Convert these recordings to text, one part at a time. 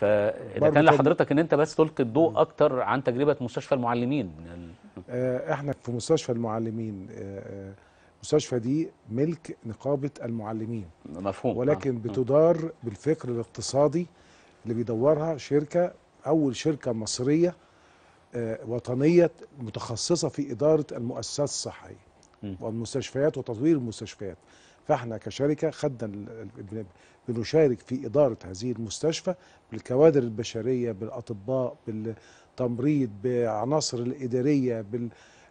فاذا كان لحضرتك ان انت بس تلقي الضوء اكتر عن تجربه مستشفى المعلمين آه، احنا في مستشفى المعلمين المستشفى آه، آه، دي ملك نقابه المعلمين مفهوم ولكن آه. بتدار بالفكر الاقتصادي اللي بيدورها شركه اول شركه مصريه وطنيه متخصصه في اداره المؤسسات الصحيه والمستشفيات وتطوير المستشفيات فاحنا كشركه خدنا بنشارك في اداره هذه المستشفى بالكوادر البشريه بالاطباء بالتمريض بعناصر الاداريه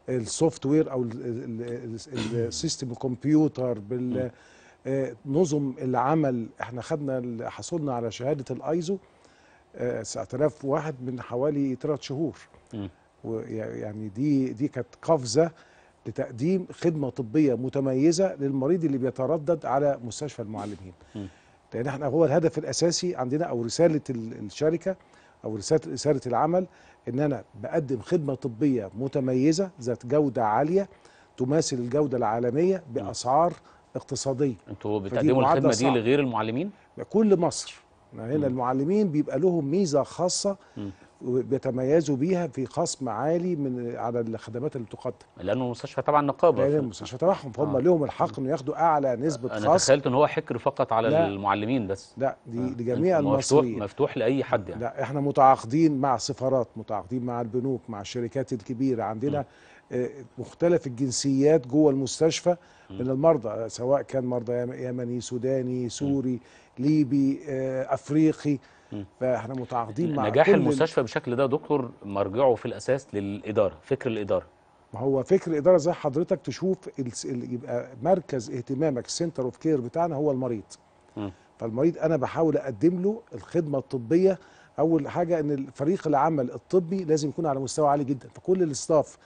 بالسوفت وير او السيستم الكمبيوتر بالنظم آه، العمل احنا خدنا حصلنا على شهاده الايزو 9001 آه، من حوالي ثلاث شهور ويعني دي دي كانت قفزه لتقديم خدمه طبيه متميزه للمريض اللي بيتردد على مستشفى المعلمين لان احنا هو الهدف الاساسي عندنا او رساله الشركه او رساله رساله العمل ان انا بقدم خدمه طبيه متميزه ذات جوده عاليه تماثل الجوده العالميه باسعار اقتصاديه انتوا بتقدموا الخدمه دي لغير المعلمين كل مصر يعني هنا المعلمين بيبقى لهم ميزه خاصه بيتميزوا بيها في خصم عالي من على الخدمات اللي بتقدم لانه المستشفى تبع النقابه لان المستشفى تبعهم فهم آه. لهم الحق انه ياخدوا اعلى نسبه خصم أنا خصم تخيلت ان هو حكر فقط على لا. المعلمين بس لا دي آه. لجميع المصريين مفتوح لاي حد يعني لا احنا متعاقدين مع سفارات متعاقدين مع البنوك مع الشركات الكبيره عندنا م. آه، مختلف الجنسيات جوه المستشفى من المرضى سواء كان مرضى يمني سوداني سوري ليبي آه، افريقي فاحنا متعاقدين مع نجاح المستشفى بالشكل ده دكتور مرجعه في الاساس للاداره فكر الاداره ما هو فكر الاداره زي حضرتك تشوف يبقى مركز اهتمامك سنتر اوف كير بتاعنا هو المريض م. فالمريض انا بحاول اقدم له الخدمه الطبيه اول حاجه ان فريق العمل الطبي لازم يكون على مستوى عالي جدا فكل الاستاف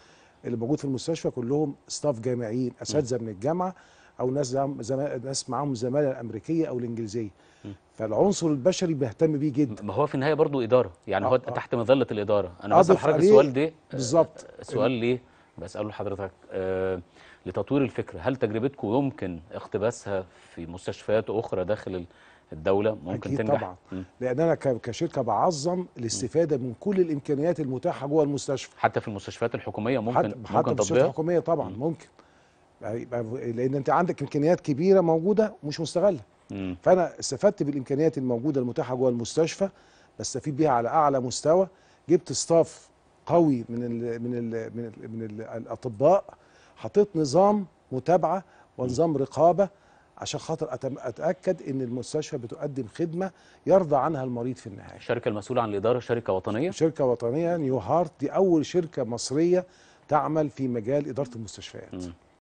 اللي موجود في المستشفى كلهم ستاف جامعيين اساتذه من الجامعه او ناس ناس معاهم زماله الامريكيه او الانجليزيه فالعنصر البشري بيهتم بيه جدا ما هو في النهايه برضه اداره يعني آه هو آه. تحت مظله الاداره انا بسال حضرتك السؤال ده بالظبط آه، سؤال ليه بساله لحضرتك آه لتطوير الفكره هل تجربتكم يمكن اقتباسها في مستشفيات اخرى داخل الدوله ممكن أكيد تنجح طبعا م. لان انا كشركه بعظم الاستفاده من كل الامكانيات المتاحه جوه المستشفى حتى في المستشفيات الحكوميه ممكن حتى ممكن حتى المستشفيات الحكوميه طبعا م. ممكن لان انت عندك امكانيات كبيره موجوده ومش مستغله فانا استفدت بالامكانيات الموجوده المتاحه جوه المستشفى بستفيد بيها على اعلى مستوى جبت ستاف قوي من الـ من الـ من, الـ من الـ الاطباء حطيت نظام متابعه ونظام رقابه عشان خاطر اتاكد ان المستشفى بتقدم خدمه يرضى عنها المريض في النهايه. الشركه المسؤوله عن الاداره شركه وطنيه؟ شركه وطنيه نيو هارت دي اول شركه مصريه تعمل في مجال اداره المستشفيات. م.